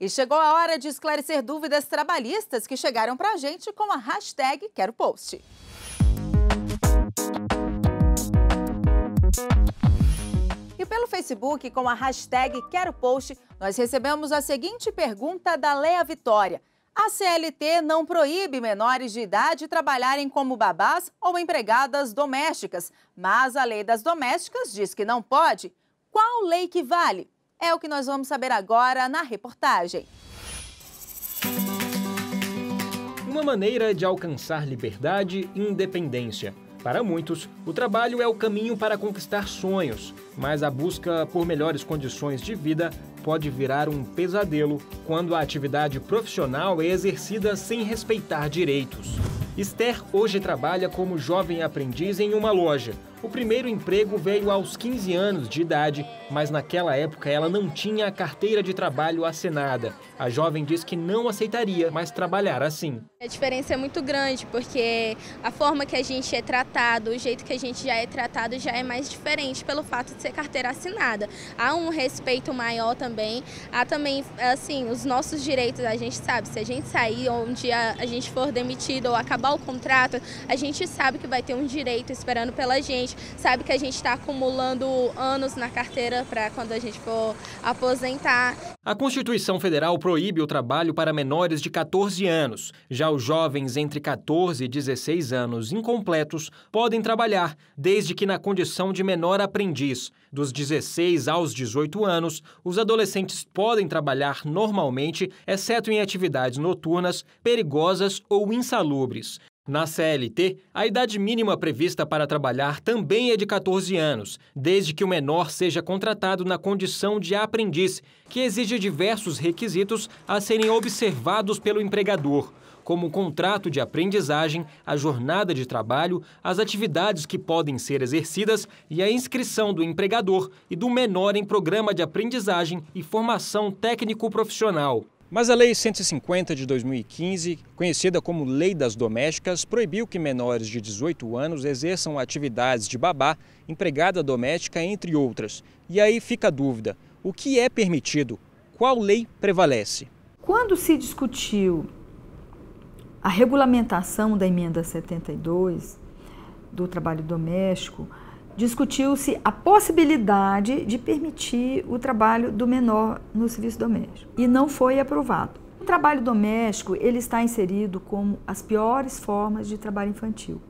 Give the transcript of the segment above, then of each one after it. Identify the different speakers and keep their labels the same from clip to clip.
Speaker 1: E chegou a hora de esclarecer dúvidas trabalhistas que chegaram para a gente com a hashtag Quero Post. E pelo Facebook, com a hashtag Quero Post, nós recebemos a seguinte pergunta da Lea Vitória. A CLT não proíbe menores de idade trabalharem como babás ou empregadas domésticas, mas a lei das domésticas diz que não pode. Qual lei que vale? É o que nós vamos saber agora na reportagem.
Speaker 2: Uma maneira de alcançar liberdade e independência. Para muitos, o trabalho é o caminho para conquistar sonhos, mas a busca por melhores condições de vida pode virar um pesadelo quando a atividade profissional é exercida sem respeitar direitos. Esther hoje trabalha como jovem aprendiz em uma loja, o primeiro emprego veio aos 15 anos de idade, mas naquela época ela não tinha a carteira de trabalho assinada. A jovem diz que não aceitaria mais trabalhar assim.
Speaker 3: A diferença é muito grande, porque a forma que a gente é tratado, o jeito que a gente já é tratado já é mais diferente pelo fato de ser carteira assinada. Há um respeito maior também, há também, assim, os nossos direitos, a gente sabe, se a gente sair ou um dia a gente for demitido ou acabar o contrato, a gente sabe que vai ter um direito esperando pela gente gente sabe que a gente está acumulando anos na carteira para quando a gente for aposentar.
Speaker 2: A Constituição Federal proíbe o trabalho para menores de 14 anos. Já os jovens entre 14 e 16 anos incompletos podem trabalhar, desde que na condição de menor aprendiz. Dos 16 aos 18 anos, os adolescentes podem trabalhar normalmente, exceto em atividades noturnas, perigosas ou insalubres. Na CLT, a idade mínima prevista para trabalhar também é de 14 anos, desde que o menor seja contratado na condição de aprendiz, que exige diversos requisitos a serem observados pelo empregador, como o contrato de aprendizagem, a jornada de trabalho, as atividades que podem ser exercidas e a inscrição do empregador e do menor em programa de aprendizagem e formação técnico-profissional. Mas a Lei 150 de 2015, conhecida como Lei das Domésticas, proibiu que menores de 18 anos exerçam atividades de babá, empregada doméstica, entre outras. E aí fica a dúvida: o que é permitido? Qual lei prevalece?
Speaker 4: Quando se discutiu a regulamentação da emenda 72 do trabalho doméstico, discutiu-se a possibilidade de permitir o trabalho do menor no serviço doméstico e não foi aprovado. O trabalho doméstico ele está inserido como as piores formas de trabalho infantil,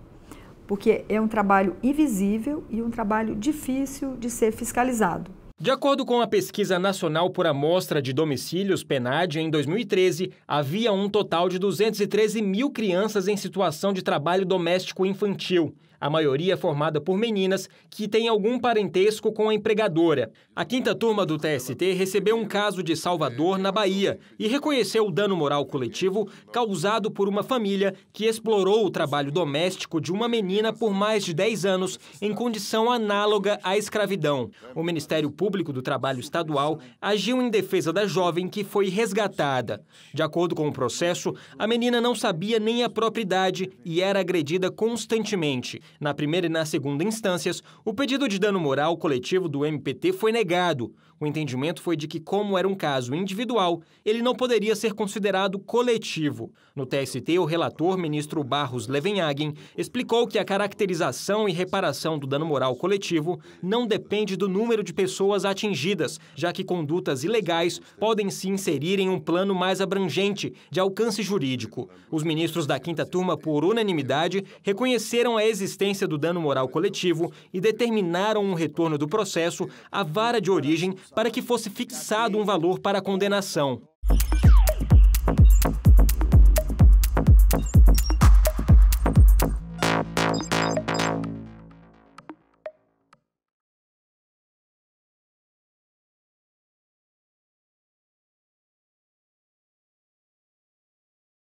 Speaker 4: porque é um trabalho invisível e um trabalho difícil de ser fiscalizado.
Speaker 2: De acordo com a Pesquisa Nacional por Amostra de Domicílios, PENAD, em 2013, havia um total de 213 mil crianças em situação de trabalho doméstico infantil a maioria é formada por meninas que têm algum parentesco com a empregadora. A quinta turma do TST recebeu um caso de Salvador, na Bahia, e reconheceu o dano moral coletivo causado por uma família que explorou o trabalho doméstico de uma menina por mais de 10 anos em condição análoga à escravidão. O Ministério Público do Trabalho Estadual agiu em defesa da jovem que foi resgatada. De acordo com o processo, a menina não sabia nem a própria idade e era agredida constantemente. Na primeira e na segunda instâncias, o pedido de dano moral coletivo do MPT foi negado. O entendimento foi de que, como era um caso individual, ele não poderia ser considerado coletivo. No TST, o relator, ministro Barros Levenhagen, explicou que a caracterização e reparação do dano moral coletivo não depende do número de pessoas atingidas, já que condutas ilegais podem se inserir em um plano mais abrangente, de alcance jurídico. Os ministros da quinta turma, por unanimidade, reconheceram a existência existência do dano moral coletivo e determinaram um retorno do processo à vara de origem para que fosse fixado um valor para a condenação.